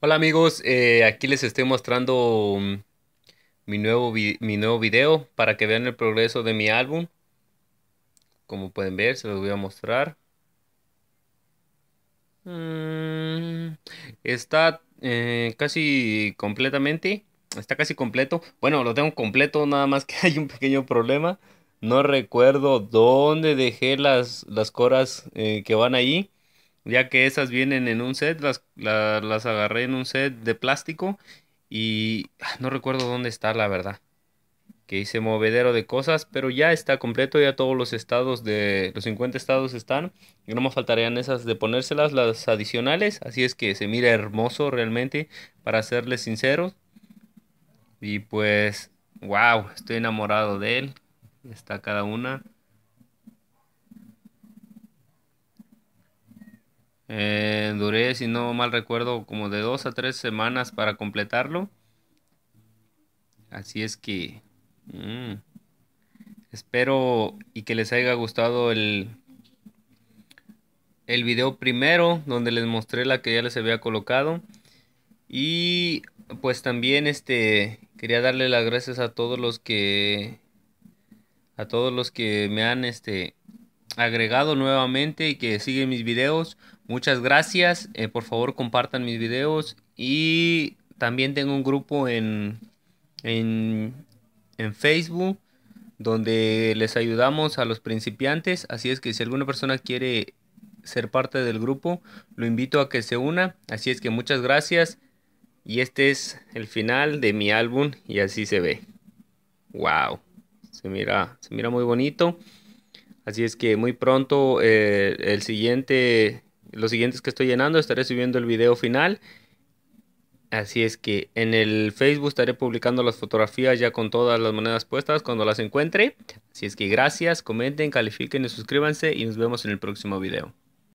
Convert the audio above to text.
Hola amigos, eh, aquí les estoy mostrando mm, mi, nuevo mi nuevo video para que vean el progreso de mi álbum. Como pueden ver, se los voy a mostrar. Mm, está eh, casi completamente, está casi completo. Bueno, lo tengo completo, nada más que hay un pequeño problema. No recuerdo dónde dejé las, coras eh, que van ahí ya que esas vienen en un set, las, las agarré en un set de plástico y ah, no recuerdo dónde está la verdad. Que hice movedero de cosas, pero ya está completo, ya todos los estados de los 50 estados están. Y no me faltarían esas de ponérselas, las adicionales. Así es que se mira hermoso realmente, para serles sinceros. Y pues, wow, estoy enamorado de él. Está cada una. Eh, duré, si no mal recuerdo, como de dos a tres semanas para completarlo. Así es que mm, espero y que les haya gustado el, el video primero, donde les mostré la que ya les había colocado. Y pues también este quería darle las gracias a todos los que a todos los que me han este agregado nuevamente y que sigue mis videos. Muchas gracias. Eh, por favor, compartan mis videos. Y también tengo un grupo en, en, en Facebook donde les ayudamos a los principiantes. Así es que si alguna persona quiere ser parte del grupo, lo invito a que se una. Así es que muchas gracias. Y este es el final de mi álbum y así se ve. Wow. Se mira, se mira muy bonito. Así es que muy pronto eh, el siguiente, los siguientes que estoy llenando estaré subiendo el video final. Así es que en el Facebook estaré publicando las fotografías ya con todas las monedas puestas cuando las encuentre. Así es que gracias, comenten, califiquen y suscríbanse y nos vemos en el próximo video.